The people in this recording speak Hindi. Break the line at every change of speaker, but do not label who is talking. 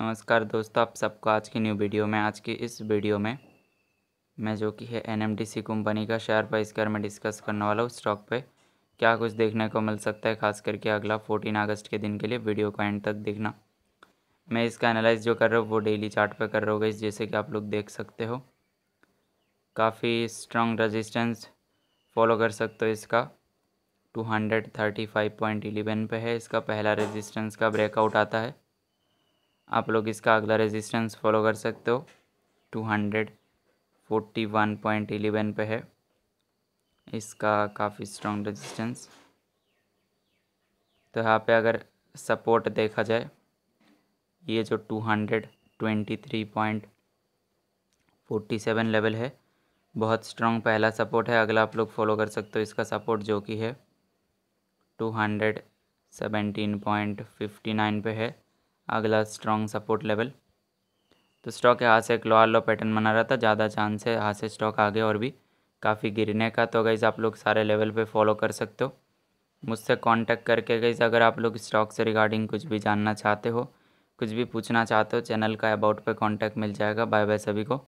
नमस्कार दोस्तों आप सबको आज की न्यू वीडियो में आज की इस वीडियो में मैं जो कि है एनएमडीसी कंपनी का शेयर प्राइस बारे मैं डिस्कस करने वाला हूँ स्टॉक पे क्या कुछ देखने को मिल सकता है खास करके अगला फोर्टीन अगस्त के दिन के लिए वीडियो को एंड तक देखना मैं इसका एनालाइज जो कर रहा हूँ वो डेली चार्ट पर कर रहा हूँ जैसे कि आप लोग देख सकते हो काफ़ी स्ट्रॉन्ग रजिस्टेंस फॉलो कर सकते हो इसका two hundred thirty five point eleven पर है इसका पहला रेजिस्टेंस का ब्रेकआउट आता है आप लोग इसका अगला रेजिस्टेंस फॉलो कर सकते हो two hundred forty one point eleven पर है इसका काफ़ी स्ट्रॉन्ग रेजिस्टेंस तो यहाँ पे अगर सपोर्ट देखा जाए ये जो two hundred twenty three point forty seven level है बहुत स्ट्रॉन्ग पहला सपोर्ट है अगला आप लोग फॉलो कर सकते हो इसका सपोर्ट जो कि है two hundred seventeen point fifty nine पर है अगला स्ट्रॉन्ग सपोर्ट लेवल तो स्टॉक यहाँ से एक लोअर लो पैटर्न बना रहा था ज़्यादा चांस है यहाँ से स्टॉक आगे और भी काफ़ी गिरने का तो गईज़ आप लोग सारे लेवल पे फॉलो कर सकते हो मुझसे कांटेक्ट करके गईज़ अगर आप लोग स्टॉक से रिगार्डिंग कुछ भी जानना चाहते हो कुछ भी पूछना चाहते हो चैनल का अबाउट पे कांटेक्ट मिल जाएगा बाय बाय सभी को